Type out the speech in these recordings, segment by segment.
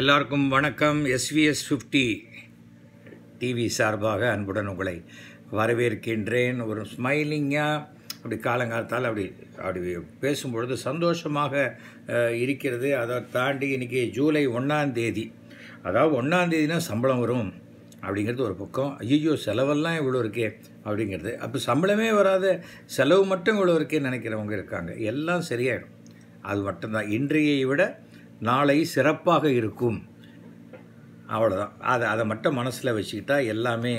எல்லாருக்கும் வணக்கம் SVS fifty TV சார்பாக அன்புடன் உங்களை வரவேற்கின்றேன் ஒரு ஸ்மைலிங்காக அப்படி காலங்காலத்தால் அப்படி அப்படி பேசும்பொழுது சந்தோஷமாக இருக்கிறது அதை தாண்டி இன்றைக்கி ஜூலை ஒன்றாந்தேதி அதாவது ஒன்றாந்தேதினா சம்பளம் வரும் அப்படிங்கிறது ஒரு பக்கம் ஐயோ செலவெல்லாம் இவ்வளோ இருக்கே அப்படிங்கிறது அப்போ சம்பளமே வராத செலவு மட்டும் இவ்வளோ இருக்கேன்னு நினைக்கிறவங்க இருக்காங்க எல்லாம் சரியாயிடும் அது மட்டும்தான் இன்றையை விட நாளை சிறப்பாக இருக்கும் அவ்வளோதான் அதை அதை மட்டும் மனசில் வச்சுக்கிட்டா எல்லாமே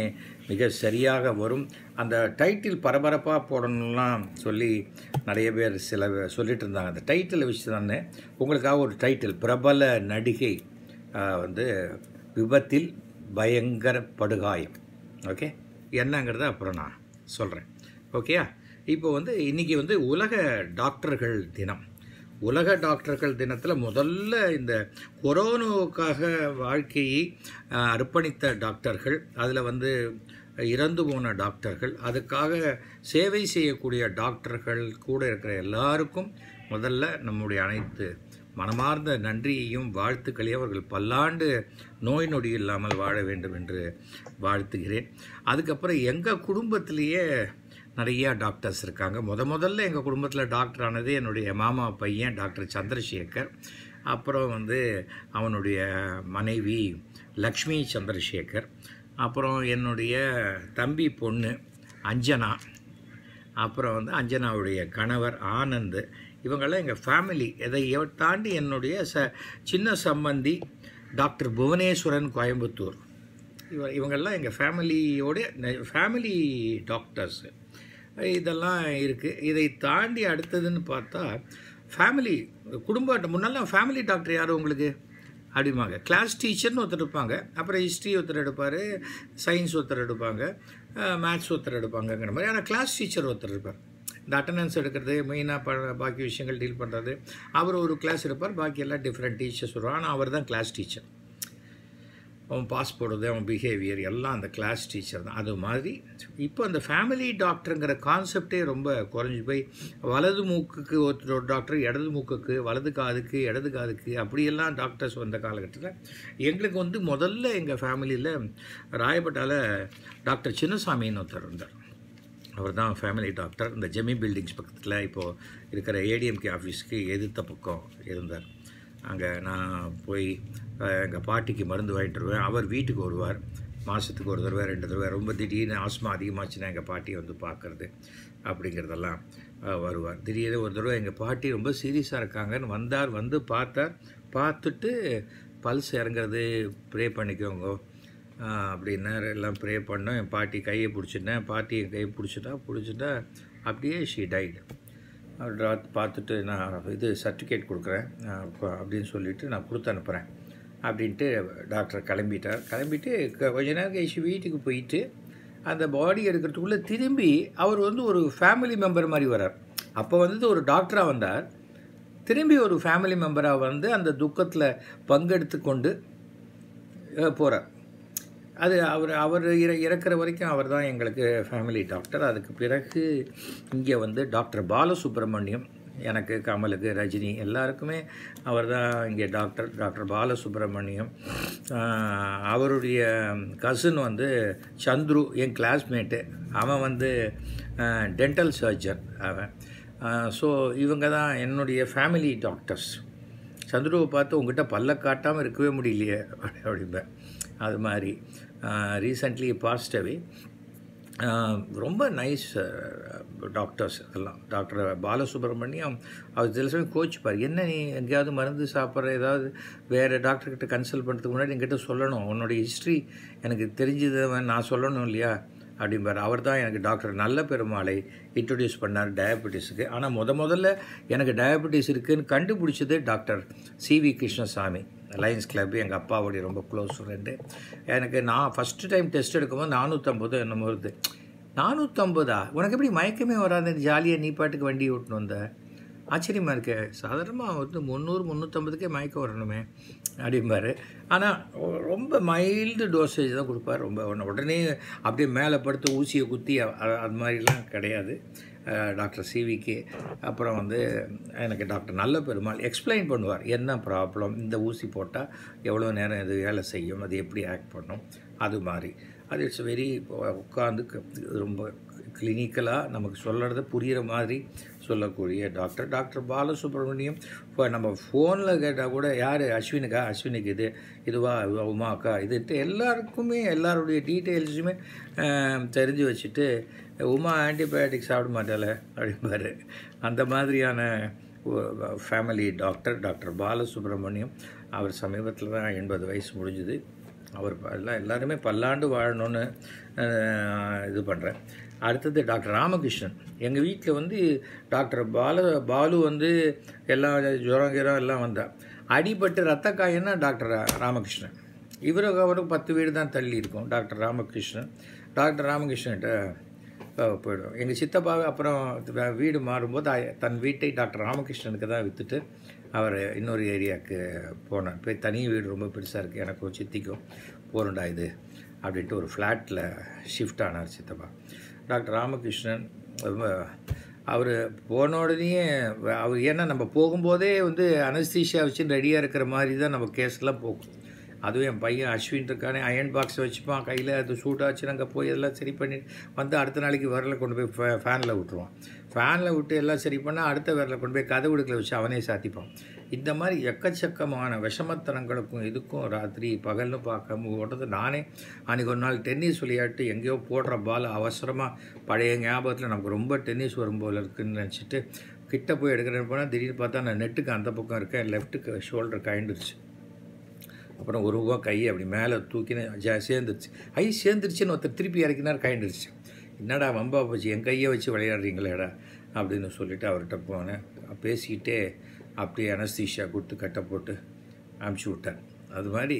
மிக சரியாக வரும் அந்த டைட்டில் பரபரப்பாக போடணும்லாம் சொல்லி நிறைய பேர் சில சொல்லிகிட்டு இருந்தாங்க அந்த டைட்டிலை வச்சு தானே உங்களுக்காக ஒரு டைட்டில் பிரபல நடிகை வந்து விபத்தில் பயங்கர படுகாயம் ஓகே என்னங்கிறத அப்புறம் நான் சொல்கிறேன் ஓகேயா இப்போ வந்து இன்றைக்கி வந்து உலக டாக்டர்கள் தினம் உலக டாக்டர்கள் தினத்தில் முதல்ல இந்த கொரோனாவுக்காக வாழ்க்கையை அர்ப்பணித்த டாக்டர்கள் அதில் வந்து இறந்து போன டாக்டர்கள் அதுக்காக சேவை செய்யக்கூடிய டாக்டர்கள் கூட இருக்கிற எல்லாருக்கும் முதல்ல நம்முடைய அனைத்து மனமார்ந்த நன்றியையும் வாழ்த்துக்களையும் அவர்கள் பல்லாண்டு நோய் நொடி இல்லாமல் வாழ வேண்டும் என்று வாழ்த்துகிறேன் அதுக்கப்புறம் எங்கள் குடும்பத்திலேயே நிறையா டாக்டர்ஸ் இருக்காங்க முத முதல்ல எங்கள் குடும்பத்தில் டாக்டர் ஆனது என்னுடைய மாமா பையன் டாக்டர் சந்திரசேகர் அப்புறம் வந்து அவனுடைய மனைவி லக்ஷ்மி சந்திரசேகர் அப்புறம் என்னுடைய தம்பி பொண்ணு அஞ்சனா அப்புறம் வந்து அஞ்சனாவுடைய கணவர் ஆனந்த் இவங்கள்லாம் எங்கள் ஃபேமிலி இதை தாண்டி என்னுடைய ச சின்ன சம்பந்தி டாக்டர் புவனேஸ்வரன் கோயம்புத்தூர் இவ இவங்கள்லாம் எங்கள் ஃபேமிலியோடைய ஃபேமிலி டாக்டர்ஸு இதெல்லாம் இருக்குது இதை தாண்டி அடுத்ததுன்னு பார்த்தா ஃபேமிலி குடும்ப முன்னெல்லாம் ஃபேமிலி டாக்டர் யார் உங்களுக்கு அப்படிமாங்க கிளாஸ் டீச்சர்னு ஒருத்தர் இருப்பாங்க அப்புறம் ஹிஸ்ட்ரி ஒருத்தர் எடுப்பார் சயின்ஸ் ஒருத்தர் எடுப்பாங்க மேத்ஸ் ஒருத்தர் எடுப்பாங்கங்கிற மாதிரி ஆனால் கிளாஸ் டீச்சர் ஒருத்தர் இருப்பார் இந்த அட்டண்டன்ஸ் எடுக்கிறது மெயினாக ப பாக்கி விஷயங்கள் டீல் பண்ணுறது அவர் ஒரு கிளாஸ் எடுப்பார் பாக்கி எல்லாம் டிஃப்ரெண்ட் டீச்சர்ஸ் வருவார் ஆனால் அவர் தான் கிளாஸ் டீச்சர் அவன் பாஸ் போடுறது அவன் பிஹேவியர் எல்லாம் அந்த கிளாஸ் டீச்சர் தான் அது மாதிரி இப்போ அந்த ஃபேமிலி டாக்டருங்கிற கான்செப்டே ரொம்ப குறைஞ்சி போய் வலது மூக்குக்கு ஒருத்தர் ஒரு டாக்டர் இடது மூக்குக்கு வலது காதுக்கு இடது காதுக்கு அப்படியெல்லாம் டாக்டர்ஸ் வந்த காலகட்டத்தில் எங்களுக்கு வந்து முதல்ல எங்கள் ஃபேமிலியில் ராயப்பட்டால் டாக்டர் சின்னசாமின்னு ஒருத்தர் இருந்தார் அவர் தான் ஃபேமிலி டாக்டர் இந்த ஜெமி பில்டிங்ஸ் பக்கத்தில் இப்போது இருக்கிற ஏடிஎம்கே ஆஃபீஸ்க்கு எதிர்த்த பக்கம் இருந்தார் அங்கே நான் போய் எங்கள் பாட்டிக்கு மருந்து வாங்கிட்டு வருவேன் அவர் வீட்டுக்கு வருவார் மாதத்துக்கு ஒரு தடவை ரெண்டு தடவை ரொம்ப திடீர்னு ஆஸ்மா அதிகமாகச்சுன்னா எங்கள் பாட்டியை வந்து பார்க்குறது அப்படிங்கிறதெல்லாம் வருவார் திடீர்னு ஒரு தடவை எங்கள் பாட்டி ரொம்ப சீரியஸாக இருக்காங்கன்னு வந்தார் வந்து பார்த்தார் பார்த்துட்டு பல்ஸ் இறங்குறது ப்ரே பண்ணிக்கோங்க அப்படின்னா எல்லாம் ப்ரே பண்ணோம் என் பாட்டி கையை பிடிச்சிட்டேன் பாட்டி என் கையை பிடிச்சிட்டா பிடிச்சிட்டா அப்படியே ஷீ டைட் ட்ராத் பார்த்துட்டு நான் இது சர்டிஃபிகேட் கொடுக்குறேன் அப்படின்னு சொல்லிவிட்டு நான் கொடுத்து அனுப்புகிறேன் அப்படின்ட்டு டாக்டர் கிளம்பிட்டார் கிளம்பிட்டு கொஞ்ச நேரம் கழிச்சு வீட்டுக்கு போயிட்டு அந்த பாடி எடுக்கிறதுக்குள்ளே திரும்பி அவர் வந்து ஒரு ஃபேமிலி மெம்பர் மாதிரி வரார் அப்போ வந்து ஒரு டாக்டராக வந்தார் திரும்பி ஒரு ஃபேமிலி மெம்பராக வந்து அந்த துக்கத்தில் பங்கெடுத்து கொண்டு போகிறார் அது அவர் அவர் இற இறக்குற வரைக்கும் அவர் தான் எங்களுக்கு ஃபேமிலி டாக்டர் அதுக்கு பிறகு இங்கே வந்து டாக்டர் பாலசுப்ரமணியம் எனக்கு கமலுக்கு ரஜினி எல்லாருக்குமே அவர் தான் இங்கே டாக்டர் டாக்டர் பாலசுப்ரமணியம் அவருடைய கசின் வந்து சந்துரு என் கிளாஸ்மேட்டு அவன் வந்து டென்டல் சர்ஜன் அவன் ஸோ இவங்க தான் என்னுடைய ஃபேமிலி டாக்டர்ஸ் சந்துருவை பார்த்து உங்ககிட்ட பல்ல காட்டாமல் இருக்கவே முடியலையே அப்படிம்பேன் அது மாதிரி ரீசன்ட்லி பாஸ்டவே ரொம்ப நைஸ் டாக்டர்ஸ் எல்லாம் டாக்டர் பாலசுப்ரமணியம் அவர் சில சமயம் கோச்சிப்பார் என்ன நீ எங்கேயாவது மருந்து சாப்பிட்ற ஏதாவது வேறு டாக்டர்கிட்ட கன்சல்ட் பண்ணுறதுக்கு முன்னாடி என்கிட்ட சொல்லணும் உன்னோடைய ஹிஸ்ட்ரி எனக்கு தெரிஞ்சது நான் சொல்லணும் இல்லையா அப்படிம்பார் அவர் தான் எனக்கு டாக்டர் நல்ல பெருமாளை இன்ட்ரடியூஸ் பண்ணார் டயபெட்டிஸுக்கு ஆனால் முத முதல்ல எனக்கு டயபெட்டிஸ் இருக்குதுன்னு கண்டுபிடிச்சது doctor C V Krishnaswamy Lions club எங்கள் அப்பாவுடைய ரொம்ப க்ளோஸ் ஃப்ரெண்டு எனக்கு நான் ஃபஸ்ட்டு டைம் டெஸ்ட் எடுக்கும்போது நானூற்றம்பது என்னமோ வருது நானூற்றம்பதா உனக்கு எப்படி மயக்கமே வராது ஜாலியாக நீ பாட்டுக்கு வண்டி ஓட்டணும் வந்த ஆச்சரியமாக இருக்கு சாதாரணமாக வந்து முந்நூறு முந்நூற்றம்பதுக்கே மயக்கம் வரணுமே அப்படிம்பார் ஆனால் ரொம்ப மைல்டு டோசேஜ் தான் கொடுப்பார் ரொம்ப உடனே அப்படியே மேலே படுத்து ஊசியை குத்தி அது மாதிரிலாம் கிடையாது டாக்டர் சிவிக்கு அப்புறம் வந்து எனக்கு டாக்டர் நல்ல பெருமாள் எக்ஸ்பிளைன் பண்ணுவார் என்ன ப்ராப்ளம் இந்த ஊசி போட்டால் எவ்வளோ நேரம் இது வேலை செய்யும் அது எப்படி ஆக்ட் பண்ணும் அது மாதிரி அது இட்ஸ் வெரி உட்காந்து ரொம்ப கிளினிக்கலாக நமக்கு சொல்கிறத புரிகிற மாதிரி சொல்லக்கூடிய டாக்டர் டாக்டர் பாலசுப்ரமணியம் இப்போ நம்ம ஃபோனில் கேட்டால் கூட யார் அஸ்வினுக்கா அஸ்வினுக்கு இது இதுவா உமாக்கா இது எல்லாருக்குமே எல்லாருடைய டீட்டெயில்ஸுமே தெரிஞ்சு வச்சுட்டு உமா ஆன்டிபயோட்டிக் சாப்பிட மாட்டேல அப்படிம்பார் அந்த மாதிரியான ஃபேமிலி டாக்டர் டாக்டர் பாலசுப்ரமணியம் அவர் சமீபத்தில் தான் எண்பது வயசு முடிஞ்சுது அவர் எல்லாம் எல்லாருமே பல்லாண்டு வாழணும்னு இது பண்ணுறேன் அடுத்தது டாக்டர் ராமகிருஷ்ணன் எங்கள் வீட்டில் வந்து டாக்டர் பால பாலு வந்து எல்லாம் ஜுரம் கீரம் எல்லாம் வந்தார் அடிபட்டு ரத்த காயன்னா டாக்டர் ராமகிருஷ்ணன் இவருக்கு அவருக்கு பத்து வீடு தான் தள்ளி இருக்கும் டாக்டர் ராமகிருஷ்ணன் டாக்டர் ராமகிருஷ்ணன்கிட்ட போயிடும் எங்கள் சித்தப்பாவை அப்புறம் வீடு மாறும்போது தன் வீட்டை டாக்டர் ராமகிருஷ்ணனுக்கு தான் விற்றுட்டு அவர் இன்னொரு ஏரியாவுக்கு போனார் போய் தனி வீடு ரொம்ப பெருசாக இருக்குது எனக்கும் சித்திக்கும் போருண்டா இது அப்படின்ட்டு ஒரு ஃப்ளாட்டில் ஷிஃப்ட் ஆனார் சித்தப்பா டாக்டர் ராமகிருஷ்ணன் அவர் போன உடனேயே அவர் ஏன்னா நம்ம போகும்போதே வந்து அனஸ்தீஷியா வச்சு ரெடியாக இருக்கிற மாதிரி தான் நம்ம கேஸ்லாம் போகும் அதுவும் என் பையன் அஸ்வின் இருக்கானே அயன் பாக்ஸ் வச்சுப்பான் கையில் அது சூட்டாச்சு நாங்கள் போய் எல்லாம் சரி பண்ணிட்டு வந்து அடுத்த நாளைக்கு விரலில் கொண்டு போய் ஃபே ஃபேனில் விட்டுருவான் ஃபேனில் விட்டு எல்லாம் சரி பண்ணால் அடுத்த விரலை கொண்டு போய் கதவுடுக்கில் வச்சு அவனே சாத்திப்பான் இந்த மாதிரி எக்கச்சக்கமான விஷமத்தனங்களுக்கும் இதுக்கும் ராத்திரி பகல்னு பார்க்க ஓடுறது நானே அன்றைக்கி ஒரு நாள் டென்னிஸ் விளையாட்டு எங்கேயோ போடுற பால் அவசரமாக பழைய ஞாபகத்தில் நமக்கு ரொம்ப டென்னிஸ் வரும் போல் இருக்குதுன்னு நினச்சிட்டு கிட்ட போய் எடுக்கிறேன் போனால் திடீர்னு பார்த்தா நான் நெட்டுக்கு அந்த பக்கம் இருக்கேன் லெஃப்ட்டுக்கு ஷோல்டர் காய்ந்துருச்சு அப்புறம் ஒரு ரூபா கை அப்படி மேலே தூக்கினேன் சேர்ந்துருச்சு ஐ சேர்ந்துருச்சுன்னு ஒருத்தர் திருப்பி இறக்கினார் காய்ந்துருச்சு என்னடா வம்பா போச்சு என் கையை வச்சு விளையாடுறீங்களேடா அப்படின்னு சொல்லிவிட்டு அவர்கிட்ட போனேன் பேசிக்கிட்டே அப்படியே அனஸ்தீஷா கொடுத்து கட்டை போட்டு அனுப்பிச்சி விட்டேன் அது மாதிரி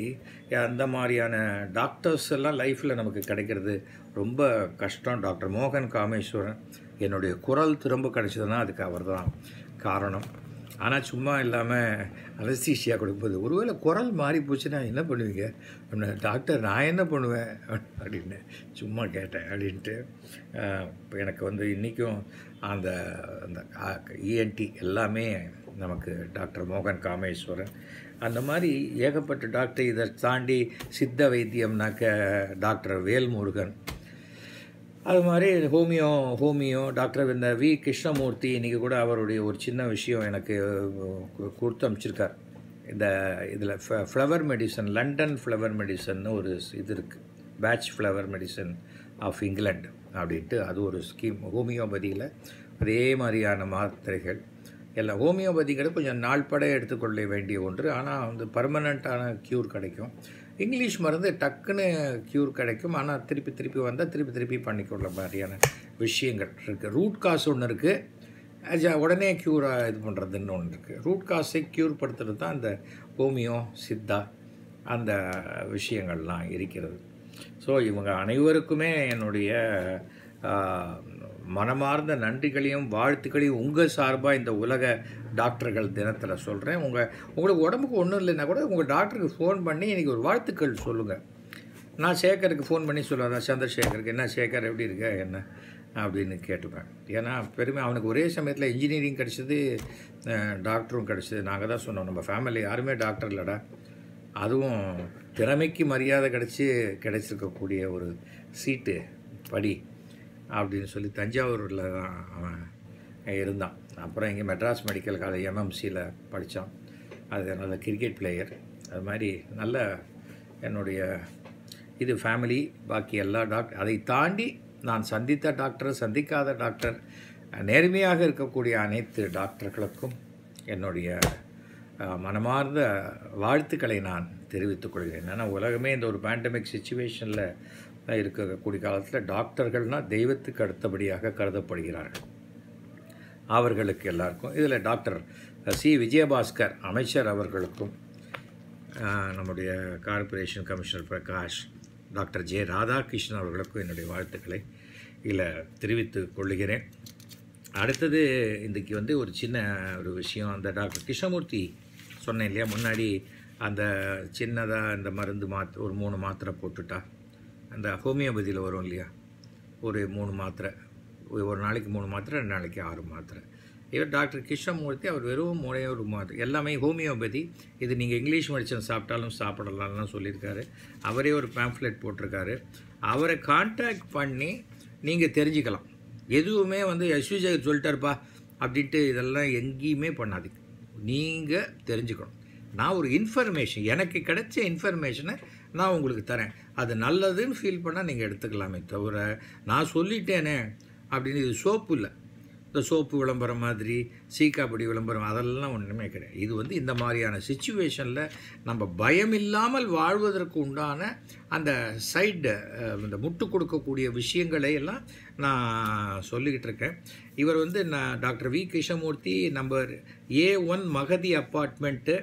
அந்த மாதிரியான டாக்டர்ஸ் எல்லாம் லைஃப்பில் நமக்கு கிடைக்கிறது ரொம்ப கஷ்டம் டாக்டர் மோகன் காமேஸ்வரன் என்னுடைய குரல் திரும்ப கிடைச்சதுன்னா அதுக்கு அவர் தான் காரணம் ஆனால் சும்மா இல்லாமல் அனஸ்தீஷியா கொடுக்கும்போது ஒருவேளை குரல் மாறி போச்சுன்னா என்ன பண்ணுவீங்க அப்படின்னு டாக்டர் நான் என்ன பண்ணுவேன் அப்படின்னு சும்மா கேட்டேன் அப்படின்ட்டு இப்போ எனக்கு வந்து இன்றைக்கும் அந்த அந்த இஎன்டி e எல்லாமே நமக்கு டாக்டர் மோகன் காமேஸ்வரன் அந்த மாதிரி ஏகப்பட்ட டாக்டர் இதை தாண்டி சித்த வைத்தியம்னாக்க டாக்டர் வேல்முருகன் அது மாதிரி ஹோமியோ ஹோமியோ டாக்டர் இந்த வி கிருஷ்ணமூர்த்தி இன்றைக்கி கூட அவருடைய ஒரு சின்ன விஷயம் எனக்கு கொடுத்து அமைச்சிருக்கார் இந்த இதில் flower medicine London flower medicine ஒரு இது இருக்குது Bach flower medicine of England அப்படின்ட்டு அது ஒரு ஸ்கீம் ஹோமியோபதியில் அதே மாதிரியான மாத்திரைகள் எல்லாம் ஹோமியோபதிகளை கொஞ்சம் நாள்பட எடுத்துக்கொள்ள வேண்டிய ஒன்று ஆனால் வந்து பர்மனண்ட்டான க்யூர் கிடைக்கும் இங்கிலீஷ் மருந்து டக்குன்னு க்யூர் கிடைக்கும் ஆனால் திருப்பி திருப்பி வந்தால் திருப்பி திருப்பி பண்ணிக்கொள்ள மாதிரியான விஷயங்கள் இருக்குது ரூட் காஸ் ஒன்று இருக்குது உடனே க்யூராக இது பண்ணுறதுன்னு ஒன்று இருக்குது ரூட் காஸை க்யூர் படுத்துறது தான் அந்த ஹோமியோ சித்தா அந்த விஷயங்கள்லாம் இருக்கிறது ஸோ இவங்க அனைவருக்குமே என்னுடைய மனமார்ந்த நன்றிகளையும் வாழ்த்துக்களையும் உங்கள் சார்பாக இந்த உலக டாக்டர்கள் தினத்தில் சொல்கிறேன் உங்கள் உங்களுக்கு உடம்புக்கு ஒன்றும் இல்லைன்னா கூட உங்கள் டாக்டருக்கு ஃபோன் பண்ணி இன்றைக்கி ஒரு வாழ்த்துக்கள் சொல்லுங்கள் நான் சேகருக்கு ஃபோன் பண்ணி சொல்லுவேன் சந்திரசேகருக்கு என்ன சேகர் எப்படி இருக்க என்ன அப்படின்னு கேட்டுப்பேன் ஏன்னா பெருமை அவனுக்கு ஒரே சமயத்தில் இன்ஜினியரிங் கிடச்சிது டாக்டரும் கிடச்சிது நாங்கள் தான் சொன்னோம் நம்ம ஃபேமிலி யாருமே டாக்டர் இல்லைடா அதுவும் திறமைக்கு மரியாதை கிடச்சி கிடச்சிருக்கக்கூடிய ஒரு சீட்டு படி அப்படின்னு சொல்லி தஞ்சாவூரில் தான் அவன் இருந்தான் அப்புறம் இங்கே மெட்ராஸ் மெடிக்கல் காலேஜ் எம்எம்சியில் படித்தான் அது நல்ல கிரிக்கெட் பிளேயர் அது மாதிரி நல்ல என்னுடைய இது ஃபேமிலி பாக்கி எல்லா டாக்டர் அதை தாண்டி நான் சந்தித்த டாக்டர் சந்திக்காத டாக்டர் நேர்மையாக இருக்கக்கூடிய அனைத்து டாக்டர்களுக்கும் என்னுடைய மனமார்ந்த வாழ்த்துக்களை நான் தெரிவித்துக் கொள்கிறேன் ஏன்னா உலகமே இந்த ஒரு பேண்டமிக் சுச்சுவேஷனில் இருக்கக்கூடிய காலத்தில் டாக்டர்கள்னால் தெய்வத்துக்கு அடுத்தபடியாக கருதப்படுகிறார்கள் அவர்களுக்கு எல்லாருக்கும் இதில் டாக்டர் சி விஜயபாஸ்கர் அமைச்சர் அவர்களுக்கும் நம்முடைய corporation commissioner Prakash doctor J Radhakrishnan அவர்களுக்கும் என்னுடைய வாழ்த்துக்களை இதில் தெரிவித்து கொள்ளுகிறேன் அடுத்தது இன்றைக்கு வந்து ஒரு சின்ன ஒரு விஷயம் அந்த டாக்டர் கிருஷ்ணமூர்த்தி சொன்னேன் இல்லையா முன்னாடி அந்த சின்னதாக இந்த மருந்து மாத் ஒரு மூணு மாத்திரை போட்டுட்டா அந்த ஹோமியோபதியில் வரும் இல்லையா ஒரு மூணு மாத்திரை ஒரு நாளைக்கு மூணு மாத்திரை ரெண்டு நாளைக்கு ஆறு மாத்திரை இவர் டாக்டர் கிருஷ்ணமூர்த்தி அவர் வெறும் ஒரே ஒரு மாத்திரை எல்லாமே ஹோமியோபதி இது நீங்கள் இங்கிலீஷ் மெடிசன் சாப்பிட்டாலும் சாப்பிடலாம்லாம் சொல்லியிருக்காரு அவரே ஒரு பேம்ஃப்லெட் போட்டிருக்காரு அவரை காண்டாக்ட் பண்ணி நீங்கள் தெரிஞ்சுக்கலாம் எதுவுமே வந்து எஸ்யூஜர் சொல்லிட்டாருப்பா அப்படின்ட்டு இதெல்லாம் எங்கேயுமே பண்ணாதீங்க நீங்கள் தெரிஞ்சுக்கணும் நான் ஒரு இன்ஃபர்மேஷன் எனக்கு கிடைச்ச இன்ஃபர்மேஷனை நான் உங்களுக்கு தரேன் அது நல்லதுன்னு ஃபீல் பண்ணால் நீங்கள் எடுத்துக்கலாமே தவிர நான் சொல்லிட்டேனே அப்படின்னு இது சோப்பு இல்லை இந்த சோப்பு விளம்பரம் மாதிரி சீக்காப்படி விளம்பரம் அதெல்லாம் ஒன்றுமே கிடையாது இது வந்து இந்த மாதிரியான சுச்சுவேஷனில் நம்ம பயம் இல்லாமல் வாழ்வதற்கு உண்டான அந்த சைடு இந்த முட்டு கொடுக்கக்கூடிய விஷயங்களை எல்லாம் நான் சொல்லிக்கிட்டு இருக்கேன் இவர் வந்து நான் doctor V Krishnamurthy number A one Magadhi apartment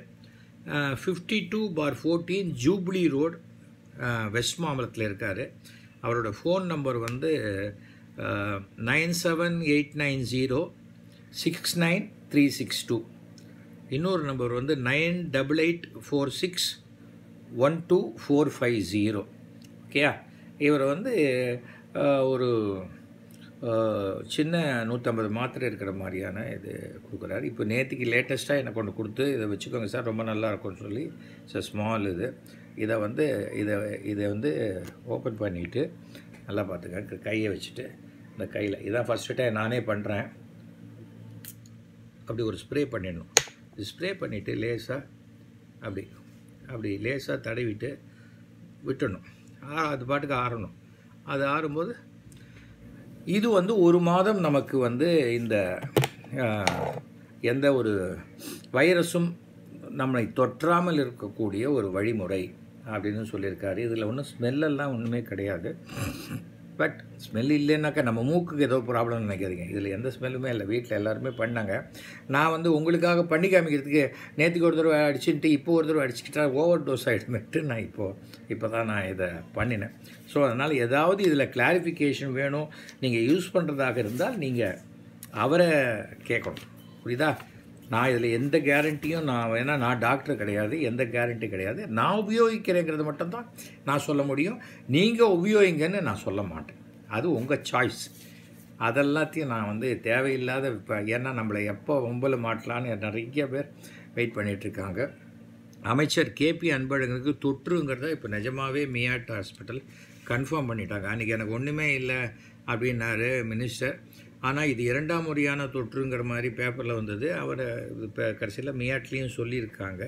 fifty two bar fourteen jubilee road west மாம்பலத்தில் இருக்கார் அவரோட ஃபோன் நம்பர் வந்து nine seven eight nine zero six nine three six two இன்னொரு நம்பர் வந்து nine double eight four six one two four five zero ஓகேயா இவர் வந்து ஒரு சின்ன நூற்றம்பது மாத்திரை இருக்கிற மாதிரியான இது கொடுக்குறாரு இப்போ நேற்றுக்கு லேட்டஸ்ட்டாக எனக்கு ஒன்று கொடுத்து இதை வச்சுக்கோங்க சார் ரொம்ப நல்லா இருக்கும்னு சொல்லி சார் ஸ்மால் இது இதை வந்து இதை இதை வந்து ஓப்பன் பண்ணிவிட்டு நல்லா பார்த்துக்க கையை வச்சுட்டு இந்த கையில் இதான் ஃபஸ்ட்டு டைம் நானே பண்ணுறேன் அப்படி ஒரு ஸ்ப்ரே பண்ணிடணும் இது ஸ்ப்ரே பண்ணிவிட்டு லேசாக அப்படி அப்படி லேசாக தடவிட்டு விட்டணும் அது பாட்டுக்கு ஆறணும் அது ஆறும்போது இது வந்து ஒரு மாதம் நமக்கு வந்து இந்த எந்த ஒரு வைரஸும் நம்மளை தொற்றாமல் இருக்கக்கூடிய ஒரு வழிமுறை அப்படின்னு சொல்லியிருக்காரு இதில் ஒன்றும் ஸ்மெல்லெல்லாம் ஒன்றுமே கிடையாது பட் ஸ்மெல் இல்லைன்னாக்கா நம்ம மூக்குக்கு ஏதோ ப்ராப்ளம்னு நினைக்காதீங்க இதில் எந்த ஸ்மெல்லுமே இல்லை வீட்டில் எல்லாருமே பண்ணாங்க நான் வந்து உங்களுக்காக பண்ணி காமிக்கிறதுக்கு நேற்றுக்கு ஒரு தடவை அடிச்சுட்டு இப்போ ஒரு தடவை அடிச்சுக்கிட்டா ஓவர் டோஸ் ஆகிடுமேட்டு நான் இப்போது இப்போ தான் நான் இதை பண்ணினேன் ஸோ அதனால் ஏதாவது இதில் கிளாரிஃபிகேஷன் வேணும் நீங்கள் யூஸ் பண்ணுறதாக இருந்தால் நீங்கள் அவரை கேட்கணும் புரியுதா நான் இதில் எந்த கேரண்டியும் நான் வேணால் நான் டாக்டர் கிடையாது எந்த கேரண்டி கிடையாது நான் உபயோகிக்கிறேங்கிறது மட்டும்தான் நான் சொல்ல முடியும் நீங்கள் உபயோகிங்கன்னு நான் சொல்ல மாட்டேன் அது உங்கள் சாய்ஸ் அதெல்லாத்தையும் நான் வந்து தேவையில்லாத இப்போ ஏன்னா நம்மளை எப்போ ஒம்பல் மாட்டலான்னு நிறைய பேர் வெயிட் பண்ணிகிட்ருக்காங்க அமைச்சர் கேபி அன்பழகனுக்கு தொற்றுங்கிறத இப்போ நிஜமாகவே மியாட் ஹாஸ்பிட்டல் கன்ஃபார்ம் பண்ணிட்டாங்க அன்றைக்கி எனக்கு ஒன்றுமே இல்லை அப்படின்னாரு மினிஸ்டர் ஆனால் இது இரண்டாம் முறையான தொற்றுங்கிற மாதிரி பேப்பரில் வந்தது அவரை இப்போ கடைசியில் மியாட்லேயும் சொல்லியிருக்காங்க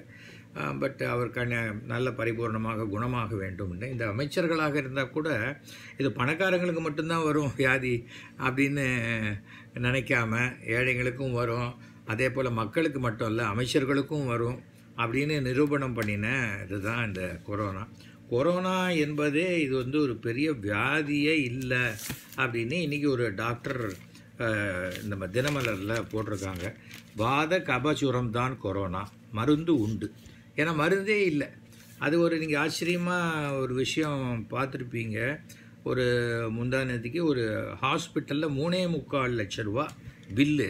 பட் அவருக்கான நல்ல பரிபூர்ணமாக குணமாக வேண்டும்னு இந்த அமைச்சர்களாக இருந்தால் கூட இது பணக்காரங்களுக்கு மட்டும்தான் வரும் வியாதி அப்படின்னு நினைக்காம ஏழைங்களுக்கும் வரும் அதே போல் மக்களுக்கு மட்டும் இல்லை அமைச்சர்களுக்கும் வரும் அப்படின்னு நிரூபணம் பண்ணின இதுதான் இந்த கொரோனா கொரோனா என்பதே இது வந்து ஒரு பெரிய வியாதியே இல்லை அப்படின்னு இன்றைக்கி ஒரு டாக்டர் நம்ம தினமலரில் போட்டிருக்காங்க வாத கபசுரம் தான் கொரோனா மருந்து உண்டு ஏன்னா மருந்தே இல்லை அது ஒரு நீங்கள் ஆச்சரியமாக ஒரு விஷயம் பார்த்துருப்பீங்க ஒரு முந்தானதுக்கு ஒரு ஹாஸ்பிட்டலில் மூணே முக்கால் லட்ச ரூபா பில்லு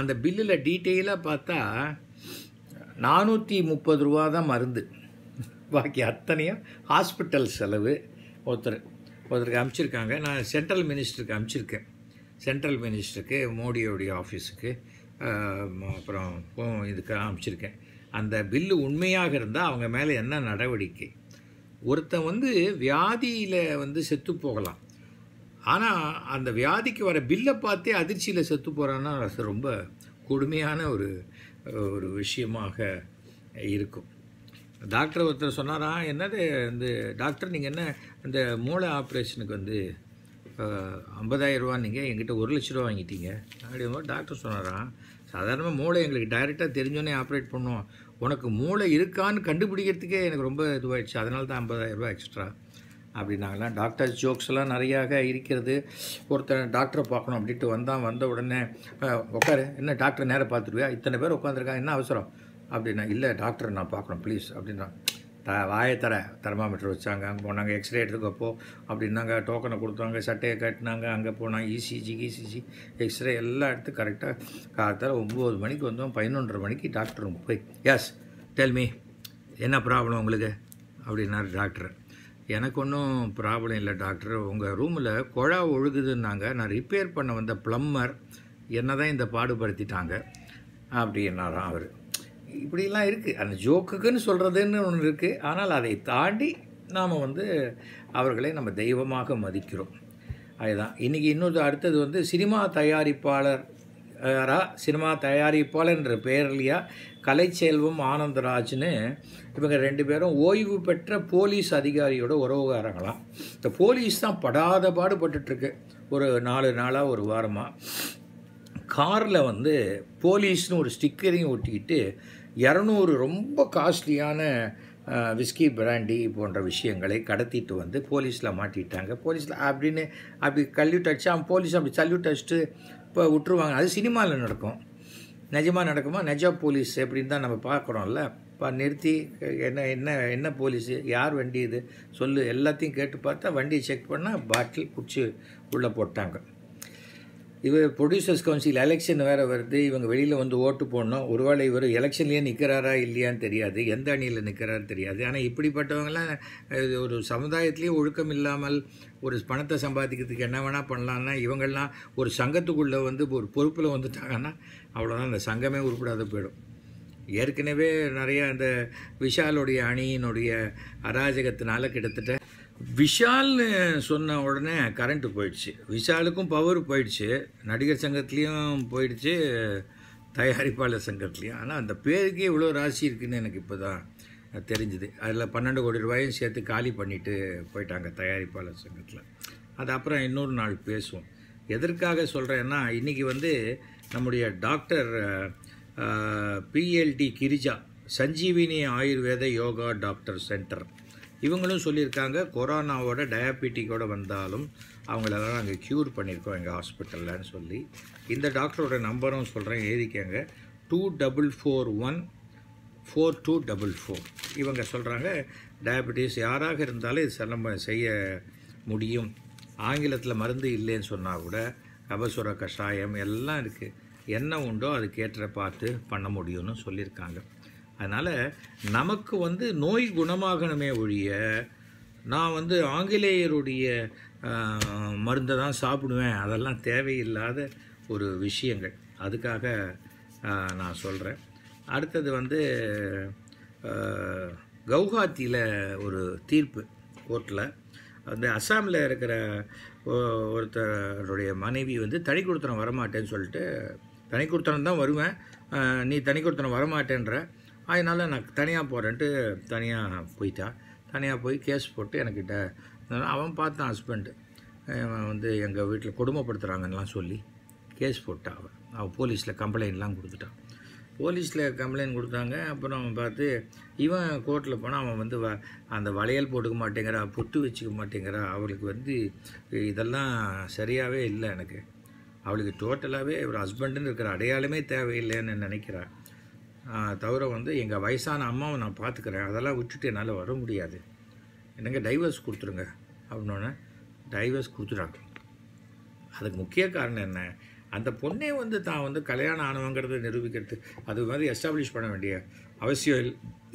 அந்த பில்லில் டீட்டெயிலாக பார்த்தா நானூற்றி முப்பது ரூபா தான் மருந்து பாக்கி அத்தனையும் ஹாஸ்பிட்டல் செலவு ஒருத்தர் ஒருத்தருக்கு அனுப்பிச்சிருக்காங்க நான் சென்ட்ரல் மினிஸ்டருக்கு அமுச்சிருக்கேன் சென்ட்ரல் மினிஸ்டருக்கு மோடியோடைய ஆஃபீஸுக்கு அப்புறம் இதுக்கு அனுப்பிச்சிருக்கேன் அந்த பில்லு உண்மையாக இருந்தால் அவங்க மேலே என்ன நடவடிக்கை ஒருத்தன் வந்து வியாதியில் வந்து செத்து போகலாம் ஆனால் அந்த வியாதிக்கு வர பில்லை பார்த்தே அதிர்ச்சியில் செத்து போகிறான்னா அது ரொம்ப கொடுமையான ஒரு ஒரு விஷயமாக இருக்கும் டாக்டர் ஒருத்தர் சொன்னாரா என்னது இந்த டாக்டர் நீங்கள் என்ன இந்த மூளை ஆப்ரேஷனுக்கு வந்து இப்போ ஐம்பதாயிரம் ரூபா நீங்கள் எங்கிட்ட ஒரு லட்ச ரூபா வாங்கிட்டீங்க அப்படிங்கும்போது டாக்டர் சொன்னாராம் சாதாரணமாக மூளை எங்களுக்கு டைரெக்டாக தெரிஞ்சோன்னே ஆப்ரேட் பண்ணுவோம் உனக்கு மூளை இருக்கான்னு கண்டுபிடிக்கிறதுக்கே எனக்கு ரொம்ப இதுவாகிடுச்சு அதனால தான் ஐம்பதாயிரம் ரூபா எக்ஸ்ட்ரா அப்படின்னாங்களா டாக்டர் ஜோக்ஸ் எல்லாம் நிறையாக இருக்கிறது ஒருத்தன் டாக்டரை பார்க்கணும் அப்படின்ட்டு வந்தான் வந்த உடனே உட்காரு என்ன டாக்டர் நேரம் பார்த்துருவியா இத்தனை பேர் உட்காந்துருக்கான் என்ன அவசரம் அப்படின்னா இல்லை டாக்டரை நான் பார்க்கணும் ப்ளீஸ் அப்படின்னா த வாயை தர தெர்மாமீட்டர் வச்சாங்க அங்கே போனாங்க எக்ஸ்ரே எடுத்துக்கப்போ அப்படின்னாங்க டோக்கனை கொடுத்தாங்க சட்டையை கட்டினாங்க அங்கே போனாங்க இசிஜி இசிஜி எக்ஸ்ரே எல்லாம் எடுத்து கரெக்டாக காலத்தில் ஒம்பது மணிக்கு வந்தோம் பதினொன்றரை மணிக்கு டாக்டர் ரூம் போய் எஸ் டெல்மி என்ன ப்ராப்ளம் உங்களுக்கு அப்படின்னாரு டாக்டர் எனக்கு ஒன்றும் ப்ராப்ளம் இல்லை டாக்டர் உங்கள் ரூமில் குழா ஒழுகுதுன்னாங்க நான் ரிப்பேர் பண்ண வந்த ப்ளம்மர் என்ன தான் இந்த பாடுபடுத்திட்டாங்க அப்படின்னாராம் அவர் இப்படிலாம் இருக்குது அந்த ஜோக்குக்குன்னு சொல்கிறதுன்னு ஒன்று இருக்குது ஆனால் அதை தாண்டி நாம் வந்து அவர்களை நம்ம தெய்வமாக மதிக்கிறோம் அதுதான் இன்றைக்கி இன்னொரு அடுத்தது வந்து சினிமா தயாரிப்பாளர் ரா சினிமா தயாரிப்பாளர்ன்ற பெயர்லையா கலைச்செல்வம் ஆனந்தராஜ்னு இவங்க ரெண்டு பேரும் ஓய்வு பெற்ற போலீஸ் அதிகாரியோட உறவுகாரங்களாம் இந்த போலீஸ் தான் படாத பாடுபட்டுருக்கு ஒரு நாலு நாளாக ஒரு வாரமாக காரில் வந்து போலீஸ்னு ஒரு ஸ்டிக்கரையும் ஒட்டிக்கிட்டு இரநூறு ரொம்ப காஸ்ட்லியான விஸ்கி பிராண்டி போன்ற விஷயங்களை கடத்திட்டு வந்து போலீஸில் மாட்டிட்டாங்க போலீஸில் அப்படின்னு அப்படி கல்யூட் அடிச்சு அவன் போலீஸ் அப்படி சல்யூட் அடிச்சுட்டு இப்போ விட்டுருவாங்க அது சினிமாவில் நடக்கும் நிஜமாக நடக்குமா நிஜா போலீஸ் எப்படின்னு தான் நம்ம பார்க்குறோம்ல இப்போ நிறுத்தி என்ன என்ன என்ன போலீஸ் யார் வண்டி இது சொல்லு எல்லாத்தையும் கேட்டு பார்த்தா வண்டியை செக் பண்ணால் பாட்டில் பிடிச்சி உள்ளே போட்டாங்க இவர் ப்ரொடியூசர்ஸ் கவுன்சில் எலெக்ஷன் வேறு வருது இவங்க வெளியில் வந்து ஓட்டு போடணும் ஒருவேளை இவர் எலெக்ஷன்லேயே நிற்கிறாரா இல்லையான்னு தெரியாது எந்த அணியில் நிற்கிறாரு தெரியாது ஆனால் இப்படிப்பட்டவங்களாம் ஒரு சமுதாயத்துலேயும் ஒழுக்கம் இல்லாமல் ஒரு பணத்தை சம்பாதிக்கிறதுக்கு என்ன வேணால் பண்ணலான்னா இவங்கள்லாம் ஒரு சங்கத்துக்குள்ளே வந்து ஒரு பொறுப்பில் வந்துட்டாங்கன்னா அவ்வளோதான் அந்த சங்கமே உருப்படாத போயிடும் ஏற்கனவே நிறையா அந்த விஷாலுடைய அணியினுடைய அராஜகத்தினால கிட்டத்தட்ட விஷால்னு சொன்ன உடனே கரண்ட்டு போயிடுச்சு விஷாலுக்கும் பவர் போயிடுச்சு நடிகர் சங்கத்துலேயும் போயிடுச்சு தயாரிப்பாளர் சங்கத்துலேயும் ஆனால் அந்த பேருக்கே இவ்வளோ ராசி இருக்குதுன்னு எனக்கு இப்போ தான் தெரிஞ்சுது அதில் பன்னெண்டு கோடி ரூபாயும் சேர்த்து காலி பண்ணிவிட்டு போயிட்டாங்க தயாரிப்பாளர் சங்கத்தில் அது அப்புறம் இன்னொரு நாள் பேசுவோம் எதற்காக சொல்கிறேன்னா இன்றைக்கி வந்து நம்முடைய doctor P L D Girija Sanjeevini Ayurveda yoga doctor centre இவங்களும் சொல்லியிருக்காங்க கொரோனாவோட டயாபெட்டிக்கோடு வந்தாலும் அவங்களெல்லாம் நாங்கள் க்யூர் பண்ணியிருக்கோம் எங்கள் ஹாஸ்பிட்டலில்னு சொல்லி இந்த டாக்டரோட நம்பரும் சொல்கிறேன் எழுதிக்கங்க two double four one four two double four இவங்க சொல்கிறாங்க டயபெட்டிஸ் யாராக இருந்தாலும் இது நம்ம செய்ய முடியும் ஆங்கிலத்தில் மருந்து இல்லைன்னு சொன்னால் கூட கபசுர கஷாயம் எல்லாம் இருக்குது என்ன உண்டோ அதுக்கேற்ற பார்த்து பண்ண முடியும்னு சொல்லியிருக்காங்க அதனால் நமக்கு வந்து நோய் குணமாகணுமே ஒழிய நான் வந்து ஆங்கிலேயருடைய மருந்தை தான் சாப்பிடுவேன் அதெல்லாம் தேவையில்லாத ஒரு விஷயங்கள் அதுக்காக நான் சொல்கிறேன் அடுத்தது வந்து கவுஹாத்தியில் ஒரு தீர்ப்பு கோர்ட்டில் அந்த அஸ்ஸாமில் இருக்கிற ஒருத்தருடைய மனைவி வந்து தனி கொடுத்தனம் வரமாட்டேன்னு சொல்லிட்டு தனி கொடுத்தனம் தான் வருவேன் நீ தனி கொடுத்தனம் வரமாட்டேன்ற அதனால் நான் தனியாக போகிறேன்ட்டு தனியாக போயிட்டான் தனியாக போய் கேஸ் போட்டு என்கிட்ட அவன் பார்த்தான் ஹஸ்பண்டு வந்து எங்கள் வீட்டில் கொடுமைப்படுத்துகிறாங்கலாம் சொல்லி கேஸ் போட்டான் அவன் அவன் போலீஸில் கம்ப்ளைண்ட்லாம் கொடுத்துட்டான் போலீஸில் கம்ப்ளைண்ட் கொடுத்தாங்க அப்புறம் அவன் பார்த்து இவன் கோர்ட்டில் போனால் அவன் வந்து வ அந்த வளையல் போட்டுக்க மாட்டேங்கிறா பொட்டு வச்சுக்க மாட்டேங்கிறா அவளுக்கு வந்து இதெல்லாம் சரியாகவே இல்லை எனக்கு அவளுக்கு டோட்டலாகவே ஒரு ஹஸ்பண்டுன்னு இருக்கிற அடையாளமே தேவையில்லைன்னு நினைக்கிறாள் தவிர வந்து எங்கள் வயசான அம்மாவை நான் பார்த்துக்கிறேன் அதெல்லாம் விட்டுட்டு என்னால் வர முடியாது என்னங்க டைவர்ஸ் கொடுத்துருங்க அப்படின்னோடனே டைவர்ஸ் கொடுத்துட்றாங்க அதுக்கு முக்கிய காரணம் என்ன அந்த பொண்ணே வந்து தான் வந்து கல்யாணம் ஆனவங்கிறத நிரூபிக்கிறது அது மாதிரி எஸ்டாப்ளிஷ் பண்ண வேண்டிய அவசியம்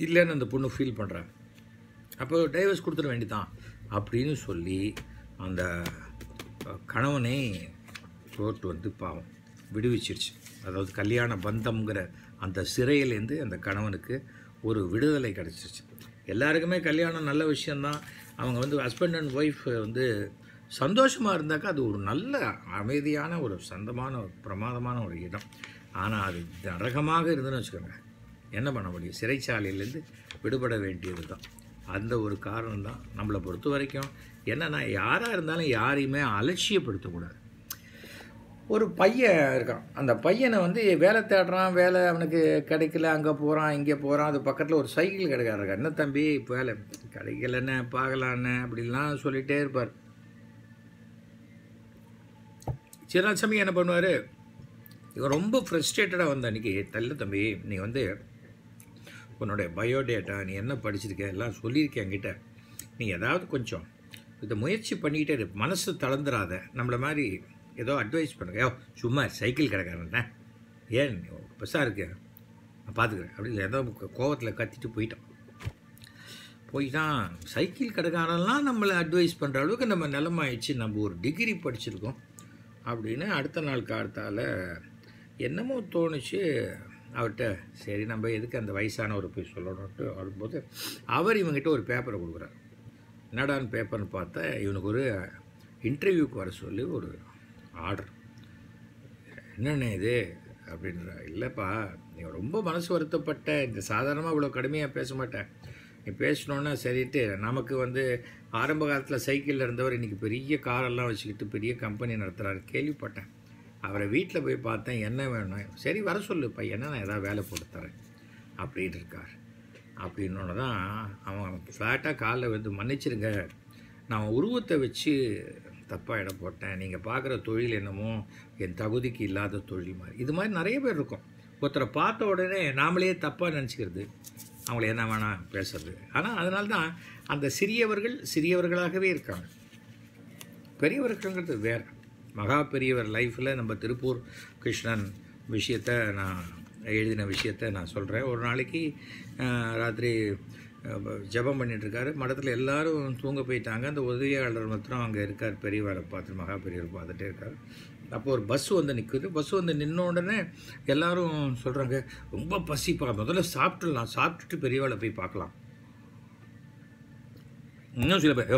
இல்லைன்னு அந்த பொண்ணு ஃபீல் பண்ணுறாங்க அப்போ டைவர்ஸ் கொடுத்துட வேண்டிதான் அப்படின்னு சொல்லி அந்த கணவனை கோர்ட் வந்து பாவம் விடுவிச்சிருச்சு அதாவது கல்யாண பந்தம்ங்கிற அந்த சிறையிலேருந்து அந்த கணவனுக்கு ஒரு விடுதலை கிடச்சிருச்சு எல்லாருக்குமே கல்யாணம் நல்ல விஷயந்தான் அவங்க வந்து ஹஸ்பண்ட் அண்ட் ஒய்ஃப் வந்து சந்தோஷமாக இருந்தாக்கா அது ஒரு நல்ல அமைதியான ஒரு சந்தமான ஒரு பிரமாதமான ஒரு இடம் ஆனால் அது நரகமாக இருந்துன்னு வச்சுக்கோங்க என்ன பண்ண முடியும் சிறைச்சாலையிலேருந்து விடுபட வேண்டியது தான் அந்த ஒரு காரணம் தான் நம்மளை பொறுத்த வரைக்கும் என்னென்னா யாராக இருந்தாலும் யாரையுமே அலட்சியப்படுத்தக்கூடாது ஒரு பையன் இருக்கான் அந்த பையனை வந்து வேலை தேடுறான் வேலை அவனுக்கு கிடைக்கல அங்கே போகிறான் இங்கே போகிறான் அது பக்கத்தில் ஒரு சைக்கிள் கிடைக்காரு இருக்கார் என்ன தம்பி இப்போ வேலை கிடைக்கலன்னு பார்க்கலான்னு அப்படின்லாம் சொல்லிகிட்டே இருப்பார் சமயம் என்ன பண்ணுவார் இவன் ரொம்ப ஃப்ரெஸ்ட்ரேட்டடாக வந்த அன்றைக்கி தள்ள தம்பி நீ வந்து உன்னோடைய பயோடேட்டா நீ என்ன படிச்சிருக்க எல்லாம் சொல்லியிருக்கேன் என்கிட்ட நீ ஏதாவது கொஞ்சம் இதை முயற்சி பண்ணிக்கிட்டே இரு மனசு தளர்ந்துடாத நம்மளை மாதிரி ஏதோ அட்வைஸ் பண்ணுங்க சும்மா சைக்கிள் கிடக்காரன் ஏன் பெருசாக இருக்கு நான் பார்த்துக்கிறேன் அப்படி ஏதோ கோவத்தில் கத்திட்டு போயிட்டோம் போய் தான் சைக்கிள் கடைக்காரன்லாம் நம்மளை அட்வைஸ் பண்ணுற அளவுக்கு நம்ம நிலமாயிடுச்சு நம்ம ஒரு டிகிரி படிச்சிருக்கோம் அப்படின்னு அடுத்த நாள் காலத்தால் என்னமோ தோணுச்சு அவர்கிட்ட சரி நம்ம எதுக்கு அந்த வயசானவர் போய் சொல்லணும்ட்டு வரும்போது அவர் இவங்ககிட்ட ஒரு பேப்பரை கொடுக்குறாரு என்னடான்னு பேப்பர்னு பார்த்தா இவனுக்கு ஒரு இன்டர்வியூக்கு வர சொல்லி ஒரு ஆர்டர் என்னண்ணே இது அப்படின்ற இல்லைப்பா நீ ரொம்ப மனசு வருத்தப்பட்ட இந்த சாதாரணமாக இவ்வளோ கடுமையாக பேச மாட்டேன் நீ பேசணுன்னா சரிட்டு நமக்கு வந்து ஆரம்ப காலத்தில் சைக்கிளில் இருந்தவர் இன்றைக்கி பெரிய காரெல்லாம் வச்சுக்கிட்டு பெரிய கம்பெனி நடத்துகிறாரு கேள்விப்பட்டேன் அவரை வீட்டில் போய் பார்த்தேன் என்ன வேணும் சரி வர சொல்லு பையனை நான் எதாவது வேலை போட்டு அப்படின் இருக்கார் அப்படின்னோட தான் அவன் ஃப்ளாட்டாக காலில் வந்து மன்னிச்சிருங்க நான் உருவத்தை வச்சு தப்பாக இடம் போட்டேன் நீங்கள் பார்க்குற தொழில் என்னமோ என் தகுதிக்கு இல்லாத தொழில் மாதிரி இது மாதிரி நிறைய பேர் இருக்கும் ஒருத்தரை பார்த்த உடனே நாமளே தப்பாக நினச்சிக்கிறது அவங்கள என்ன வேணாம் பேசுறது ஆனால் அதனால தான் அந்த சிறியவர்கள் சிறியவர்களாகவே இருக்காங்க பெரியவர்கள்ங்கிறது வேறு மகா பெரியவர் லைஃப்பில் நம்ம திருப்பூர் கிருஷ்ணன் விஷயத்தை நான் எழுதின விஷயத்தை நான் சொல்கிறேன் ஒரு நாளைக்கு ராத்திரி ஜபம் இருக்காரு மடத்தில் எல்லோரும் தூங்க போயிட்டாங்க அந்த உதவியாளர் மாத்திரம் அங்கே இருக்கார் பெரியவரை பார்த்து மகா பெரியவர் பார்த்துட்டே இருக்கார் அப்போ ஒரு பஸ் வந்து நிற்குது பஸ் வந்து நின்ன உடனே எல்லோரும் சொல்கிறாங்க ரொம்ப பசிப்பா முதல்ல சாப்பிட்டுடலாம் சாப்பிட்டுட்டு பெரியவாளை போய் பார்க்கலாம் இன்னும் சில பேர்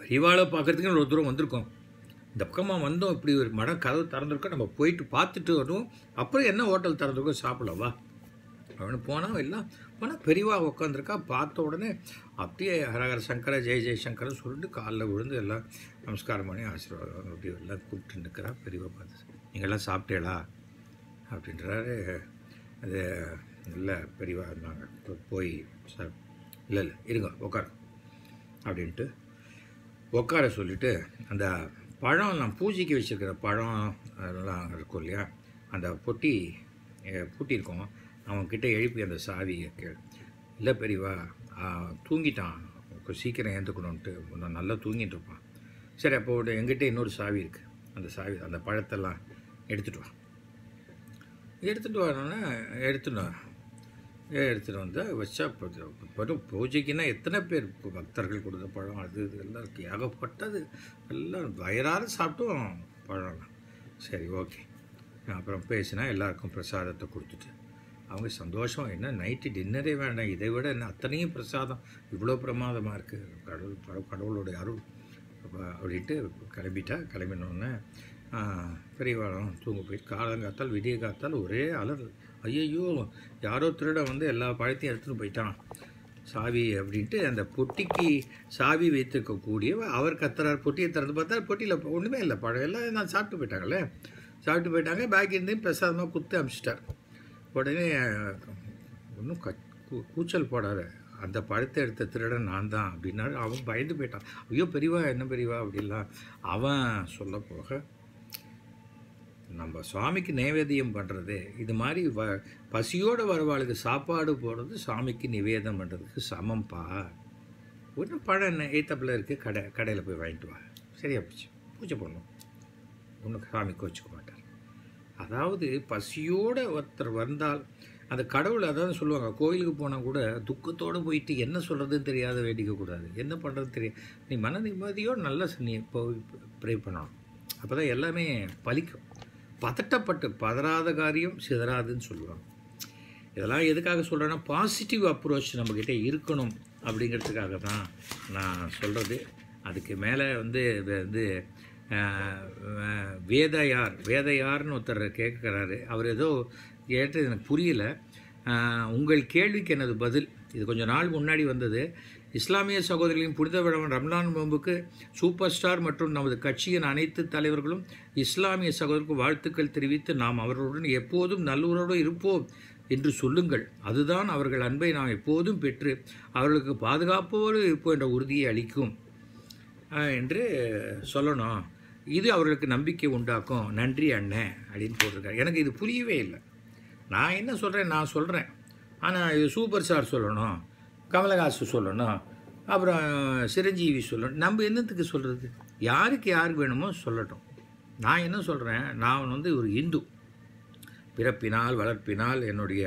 பெரியவாளை பார்க்குறதுக்கு ஒரு தூரம் வந்திருக்கோம் இந்த பக்கமாக வந்தோம் இப்படி ஒரு மடம் கதவு திறந்துருக்கோம் நம்ம போயிட்டு பார்த்துட்டு வரணும் அப்புறம் என்ன ஹோட்டல் திறந்துருக்கோம் சாப்பிடலாம் வா அவனு போனால் எல்லாம் ஆனால் பெரிவாக உட்காந்துருக்கா பார்த்த உடனே அப்படியே ஹரஹர சங்கர ஜெய ஜெயசங்கரன் சொல்லிட்டு காலில் விழுந்து எல்லாம் நமஸ்காரம் பண்ணி ஆசீர்வாதம் அப்படி எல்லாம் கூப்பிட்டு நிற்கிறா பெரியவா பார்த்து நீங்கள்லாம் சாப்பிட்டேளா அப்படின்றாரு அது இல்லை பெரியவா இருந்தாங்க போய் சார் இல்லை இல்லை இருங்க உட்கார அப்படின்ட்டு உட்கார சொல்லிவிட்டு அந்த பழம் நான் பூஜைக்கு வச்சுருக்கிற பழம் அதெல்லாம் இருக்கும் இல்லையா அந்த பொட்டி பூட்டியிருக்கோம் அவன்கிட்ட எழுப்பி அந்த சாவியை கேள் இல்லை பெரியவா தூங்கிட்டான் சீக்கிரம் ஏந்துக்கணுன்ட்டு நான் நல்லா தூங்கிட்டு இருப்பான் சரி அப்போ எங்கிட்ட இன்னொரு சாவி இருக்குது அந்த சாவி அந்த பழத்தெல்லாம் எடுத்துகிட்டு வா எடுத்துகிட்டு வரணுன்னா எடுத்துன்னு எடுத்துகிட்டு வந்தால் வச்சா வெறும் பூஜைக்குன்னா எத்தனை பேர் பக்தர்கள் கொடுத்த பழம் அது இது எல்லாம் இருக்குது ஏகப்பட்டது எல்லாம் வயிறார சாப்பிட்டும் பழம்லாம் சரி ஓகே அப்புறம் பேசினா எல்லாருக்கும் பிரசாதத்தை கொடுத்துட்டு அவங்க சந்தோஷம் என்ன நைட்டு டின்னரே வேண்டாம் இதை விட என்ன அத்தனையும் பிரசாதம் இவ்வளோ பிரமாதமாக இருக்குது கடவுள் கடவுளுடைய அருள் அப்படின்ட்டு கிளம்பிட்டா கிளம்பினோடனே பெரியவாளம் தூங்க போய் காலங்காத்தால் விடிய காத்தால் ஒரே அலர் ஐயையோ யாரோ திருட வந்து எல்லா பழத்தையும் எடுத்துகிட்டு போயிட்டான் சாவி அப்படின்ட்டு அந்த பொட்டிக்கு சாவி வைத்துக்கக்கூடிய அவர் கத்துறார் பொட்டியை திறந்து பார்த்தா பொட்டியில் ஒன்றுமே இல்லை பழம் எல்லாம் நான் சாப்பிட்டு போயிட்டாங்களே சாப்பிட்டு போயிட்டாங்க பேக் இருந்து பிரசாதமாக குத்து அமிச்சிட்டார் உடனே ஒன்றும் க கூச்சல் போடாத அந்த படத்தை எடுத்த திருடன் நான் தான் அப்படின்னா அவன் பயந்து போயிட்டான் ஐயோ பெரியவா என்ன பெரியவா அப்படிலாம் அவன் சொல்ல போக நம்ம சுவாமிக்கு நைவேத்தியம் பண்ணுறது இது மாதிரி வ பசியோடு வரவாளுக்கு சாப்பாடு போடுறது சாமிக்கு நிவேதம் பண்ணுறதுக்கு சமம்ப்பா ஒன்றும் பழம் என்ன ஏத்தப்பில் இருக்குது கடை கடையில் போய் வாங்கிட்டு வா சரியா போச்சு பூஜை பண்ணணும் ஒன்று சாமி கோச்சுக்குவாங்க அதாவது பசியோடு ஒருத்தர் வந்தால் அந்த கடவுள் அதான் சொல்லுவாங்க கோயிலுக்கு போனால் கூட துக்கத்தோடு போயிட்டு என்ன சொல்கிறதுன்னு தெரியாத வேண்டிக்கக்கூடாது என்ன பண்ணுறது தெரியாது நீ மன நிம்மதியோடு நல்லா நீ இப்போ ப்ரே பண்ணணும் அப்போ தான் எல்லாமே பலிக்கும் பதட்டப்பட்டு பதறாத காரியம் சிதறாதுன்னு சொல்லுவாங்க இதெல்லாம் எதுக்காக சொல்கிறேன்னா பாசிட்டிவ் அப்ரோச் நம்மக்கிட்ட இருக்கணும் அப்படிங்கிறதுக்காக தான் நான் சொல்கிறது அதுக்கு மேலே வந்து வந்து வேதையார் வேதையார்னு ஒருத்தர் கேட்குறாரு அவர் ஏதோ கேட்டது எனக்கு புரியல உங்கள் கேள்விக்கு எனது பதில் இது கொஞ்சம் நாள் முன்னாடி வந்தது இஸ்லாமிய சகோதரிகளின் புனித விழாவன் ரம்லான் நோம்புக்கு சூப்பர் ஸ்டார் மற்றும் நமது கட்சியின் அனைத்து தலைவர்களும் இஸ்லாமிய சகோதரருக்கு வாழ்த்துக்கள் தெரிவித்து நாம் அவர்களுடன் எப்போதும் நல்லுறவோடு இருப்போம் என்று சொல்லுங்கள் அதுதான் அவர்கள் அன்பை நாம் எப்போதும் பெற்று அவர்களுக்கு பாதுகாப்போடு இருப்போம் என்ற உறுதியை அளிக்கும் என்று சொல்லணும் இது அவர்களுக்கு நம்பிக்கை உண்டாக்கும் நன்றி அண்ணன் அப்படின்னு போட்டிருக்காரு எனக்கு இது புரியவே இல்லை நான் என்ன சொல்கிறேன் நான் சொல்கிறேன் ஆனால் இது சூப்பர் ஸ்டார் சொல்லணும் கமலஹாஸ் சொல்லணும் அப்புறம் சிரஞ்சீவி சொல்லணும் நம்ம என்னத்துக்கு சொல்கிறது யாருக்கு யாருக்கு வேணுமோ சொல்லட்டும் நான் என்ன சொல்கிறேன் நான் வந்து ஒரு இந்து பிறப்பினால் வளர்ப்பினால் என்னுடைய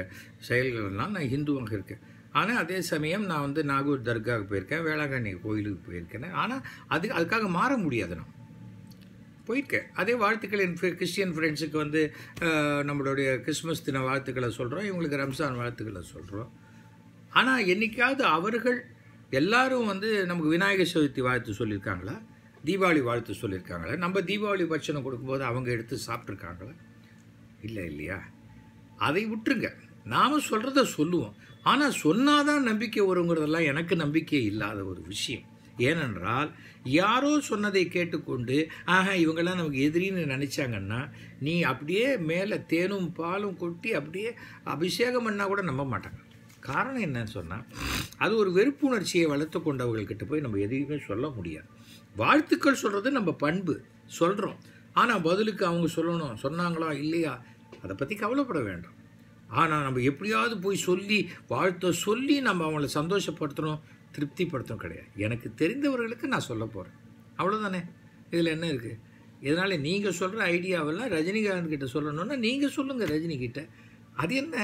செயல்கள்லாம் நான் இந்துவாக இருக்கேன் ஆனால் அதே சமயம் நான் வந்து நாகூர் தர்காவுக்கு போயிருக்கேன் வேளாங்கண்ணி கோயிலுக்கு போயிருக்கேன் ஆனால் அதுக்கு அதுக்காக மாற முடியாது நான் போயிருக்கேன் அதே வாழ்த்துக்கள் என் கிறிஸ்டியன் ஃப்ரெண்ட்ஸுக்கு வந்து நம்மளுடைய கிறிஸ்மஸ் தின வாழ்த்துக்களை சொல்கிறோம் இவங்களுக்கு ரம்சான் வாழ்த்துக்களை சொல்கிறோம் ஆனால் என்றைக்காவது அவர்கள் எல்லாரும் வந்து நமக்கு விநாயகர் சதுர்த்தி வாழ்த்து சொல்லியிருக்காங்களா தீபாவளி வாழ்த்து சொல்லியிருக்காங்களா நம்ம தீபாவளி பட்சணம் கொடுக்கும்போது அவங்க எடுத்து சாப்பிட்ருக்காங்களா இல்லை இல்லையா அதை விட்டுருங்க நாம் சொல்கிறத சொல்லுவோம் ஆனால் சொன்னாதான் நம்பிக்கை வருங்கிறதெல்லாம் எனக்கு நம்பிக்கை இல்லாத ஒரு விஷயம் ஏனென்றால் யாரோ சொன்னதை கேட்டுக்கொண்டு ஆக இவங்கெல்லாம் நமக்கு எதிரின்னு நினச்சாங்கன்னா நீ அப்படியே மேலே தேனும் பாலும் கொட்டி அப்படியே அபிஷேகம் பண்ணால் கூட நம்ப மாட்டாங்க காரணம் என்னன்னு சொன்னால் அது ஒரு வெறுப்புணர்ச்சியை வளர்த்து கொண்டவர்கள்கிட்ட போய் நம்ம எதையுமே சொல்ல முடியாது வாழ்த்துக்கள் சொல்கிறது நம்ம பண்பு சொல்கிறோம் ஆனால் பதிலுக்கு அவங்க சொல்லணும் சொன்னாங்களா இல்லையா அதை பற்றி கவலைப்பட வேண்டாம் ஆனால் நம்ம எப்படியாவது போய் சொல்லி வாழ்த்த சொல்லி நம்ம அவங்கள சந்தோஷப்படுத்தணும் திருப்திப்படுத்தும் கிடையாது எனக்கு தெரிந்தவர்களுக்கு நான் சொல்ல போகிறேன் அவ்வளோதானே இதில் என்ன இருக்குது இதனால் நீங்கள் சொல்கிற ஐடியாவெல்லாம் ரஜினிகாந்த் கிட்ட சொல்லணுன்னா நீங்கள் சொல்லுங்கள் ரஜினிகிட்ட அது என்ன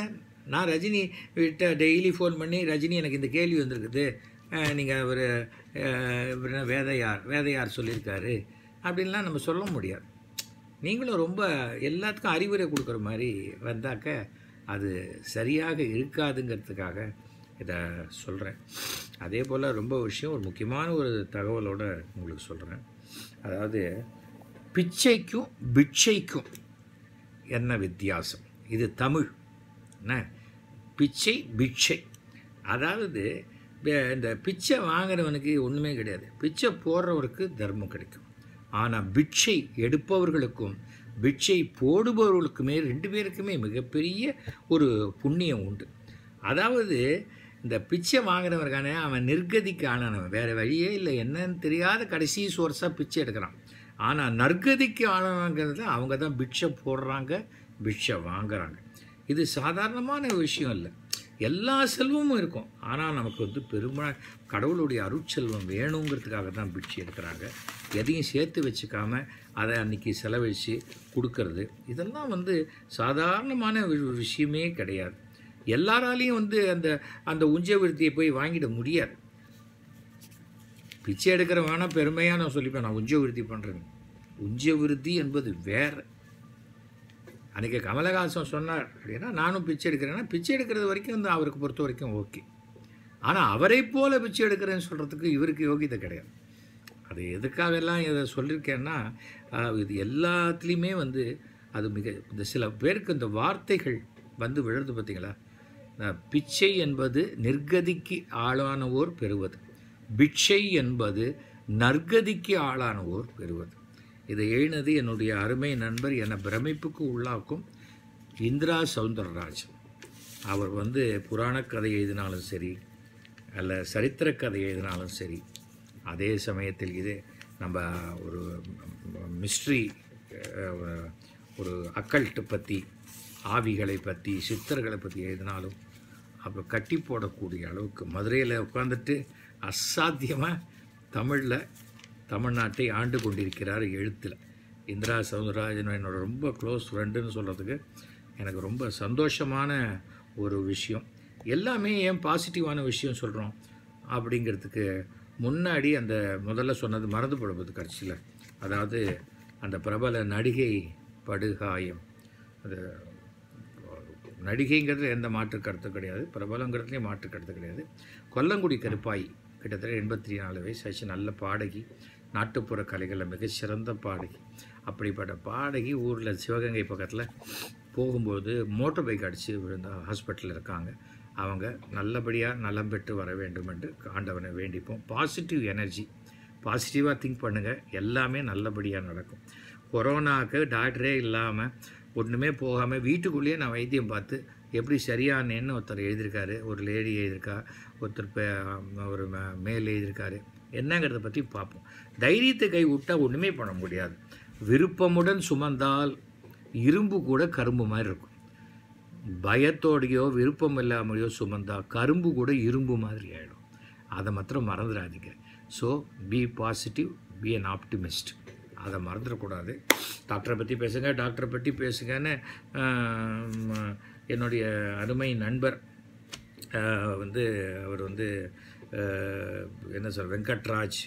நான் ரஜினி கிட்ட டெய்லி ஃபோன் பண்ணி ரஜினி எனக்கு இந்த கேள்வி வந்திருக்குது நீங்கள் அவர் வேதையார் வேதையார் சொல்லியிருக்காரு அப்படின்லாம் நம்ம சொல்ல முடியாது நீங்களும் ரொம்ப எல்லாத்துக்கும் அறிவுரை கொடுக்குற மாதிரி வந்தாக்க அது சரியாக இருக்காதுங்கிறதுக்காக இதை சொல்கிறேன் அதே போல் ரொம்ப விஷயம் ஒரு முக்கியமான ஒரு தகவலோடு உங்களுக்கு சொல்கிறேன் அதாவது பிச்சைக்கும் பிட்சைக்கும் என்ன வித்தியாசம் இது தமிழ் என்ன பிச்சை பிட்சை அதாவது இந்த பிச்சை வாங்குறவனுக்கு ஒன்றுமே கிடையாது பிச்சை போடுறவருக்கு தர்மம் கிடைக்கும் ஆனால் பிட்சை எடுப்பவர்களுக்கும் பிட்சை போடுபவர்களுக்குமே ரெண்டு பேருக்குமே மிகப்பெரிய ஒரு புண்ணியம் உண்டு அதாவது இந்த பிச்சை வாங்குறவருக்கான அவன் நிர்கதிக்கு ஆளானவன் வேறு வழியே இல்லை என்னன்னு தெரியாத கடைசி சோர்ஸாக பிச்சை எடுக்கிறான் ஆனால் நற்கதிக்கு ஆளானாங்கிறது அவங்க தான் பிட்சை போடுறாங்க பிட்சை வாங்குறாங்க இது சாதாரணமான விஷயம் இல்லை எல்லா செல்வமும் இருக்கும் ஆனால் நமக்கு வந்து பெரும்பாலும் கடவுளுடைய அருட்செல்வம் வேணுங்கிறதுக்காக தான் பிட்சி எடுக்கிறாங்க எதையும் சேர்த்து வச்சுக்காமல் அதை அன்றைக்கி செலவழித்து கொடுக்கறது இதெல்லாம் வந்து சாதாரணமான விஷயமே கிடையாது எல்லாராலையும் வந்து அந்த அந்த உஞ்ச விருத்தியை போய் வாங்கிட முடியாது பிச்சை எடுக்கிறவனா பெருமையாக நான் சொல்லிப்பேன் நான் உஞ்ச விருத்தி பண்ணுறேன் உஞ்ச விருத்தி என்பது வேறு அன்றைக்கி கமலஹாசன் சொன்னார் அப்படின்னா நானும் பிச்சை எடுக்கிறேன்னா பிச்சை எடுக்கிறது வரைக்கும் வந்து அவருக்கு பொறுத்த வரைக்கும் ஓகே ஆனால் அவரை போல் பிச்சை எடுக்கிறேன்னு சொல்கிறதுக்கு இவருக்கு யோகிதை கிடையாது அது எதுக்காக எல்லாம் இதை சொல்லியிருக்கேன்னா இது எல்லாத்துலேயுமே வந்து அது மிக இந்த சில பேருக்கு இந்த வார்த்தைகள் வந்து விழுது பார்த்தீங்களா பிச்சை என்பது நிர்கதிக்கு ஆளானவோர் பெறுவது பிட்சை என்பது நற்கதிக்கு ஆளானவோர் பெறுவது இதை எழுதினது என்னுடைய அருமை நண்பர் என பிரமிப்புக்கு உள்ளாக்கும் இந்திரா சவுந்தரராஜ் அவர் வந்து புராண கதை எழுதினாலும் சரி அல்ல சரித்திர கதை எழுதினாலும் சரி அதே சமயத்தில் இது நம்ம ஒரு மிஸ்ட்ரி ஒரு அக்கல்ட்டு பற்றி ஆவிகளை பற்றி சித்தர்களை பற்றி எழுதினாலும் அப்போ கட்டி போடக்கூடிய அளவுக்கு மதுரையில் உட்காந்துட்டு அசாத்தியமாக தமிழில் தமிழ்நாட்டை ஆண்டு கொண்டிருக்கிறார் எழுத்தில் இந்திரா சவுந்தரராஜன் என்னோட ரொம்ப க்ளோஸ் ஃப்ரெண்டுன்னு சொல்கிறதுக்கு எனக்கு ரொம்ப சந்தோஷமான ஒரு விஷயம் எல்லாமே ஏன் பாசிட்டிவான விஷயம் சொல்கிறோம் அப்படிங்கிறதுக்கு முன்னாடி அந்த முதல்ல சொன்னது மறந்து போடுவது கடைசியில் அதாவது அந்த பிரபல நடிகை படுகாயம் அது நடிகைங்கிறது எந்த மாற்று கருத்து கிடையாது பிரபலங்கிறதுலேயும் மாற்று கருத்து கிடையாது கொல்லங்குடி கருப்பாய் கிட்டத்தட்ட எண்பத்தி நாலு வயசு ஆச்சு நல்ல பாடகி நாட்டுப்புற கலைகளில் மிகச்சிறந்த பாடகி அப்படிப்பட்ட பாடகி ஊரில் சிவகங்கை பக்கத்தில் போகும்போது மோட்டர் பைக் அடித்து விழுந்த ஹாஸ்பிட்டலில் இருக்காங்க அவங்க நல்லபடியாக நலம் பெற்று வர வேண்டும் என்று ஆண்டவனை வேண்டிப்போம் பாசிட்டிவ் எனர்ஜி பாசிட்டிவாக திங்க் பண்ணுங்கள் எல்லாமே நல்லபடியாக நடக்கும் கொரோனாவுக்கு டாக்டரே இல்லாமல் ஒன்றுமே போகாமல் வீட்டுக்குள்ளேயே நான் வைத்தியம் பார்த்து எப்படி சரியானேன்னு ஒருத்தர் எழுதியிருக்காரு ஒரு லேடி எழுதியிருக்கா ஒருத்தர் ஒரு மேல் எழுதியிருக்காரு என்னங்கிறத பற்றி பார்ப்போம் தைரியத்தை கை விட்டால் ஒன்றுமே பண்ண முடியாது விருப்பமுடன் சுமந்தால் இரும்பு கூட கரும்பு மாதிரி இருக்கும் பயத்தோடையோ விருப்பம் இல்லாமலையோ சுமந்தால் கரும்பு கூட இரும்பு மாதிரி ஆகிடும் அதை மாத்திரம் மறந்துடாதீங்க so be positive be an optimist அதை மறந்துடக்கூடாது டாக்டரை பற்றி பேசுங்க டாக்டரை பற்றி பேசுங்கன்னு என்னுடைய அருமை நண்பர் வந்து அவர் வந்து என்ன சொல் வெங்கட்ராஜ்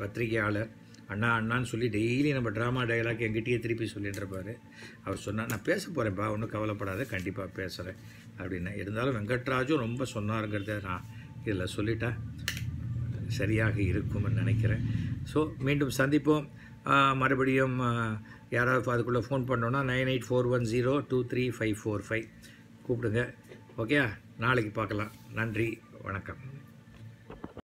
பத்திரிகையாளர் அண்ணா அண்ணான்னு சொல்லி டெய்லி நம்ம ட்ராமா டைலாக் எங்கிட்டயே திருப்பி சொல்லிட்டு இருப்பார் அவர் சொன்னார் நான் பேச போகிறேன்ப்பா ஒன்றும் கவலைப்படாத கண்டிப்பாக பேசுகிறேன் அப்படின்னு இருந்தாலும் வெங்கட்ராஜும் ரொம்ப சொன்னாருங்கிறத நான் இதில் சொல்லிட்டா சரியாக இருக்கும்னு நினைக்கிறேன் ஸோ மீண்டும் சந்திப்போம் மறுபடியும் யாராவது அதுக்குள்ளே ஃபோன் பண்ணோன்னா nine eight four one zero two three five four five கூப்பிடுங்க ஓகே நாளைக்கு பார்க்கலாம் நன்றி வணக்கம்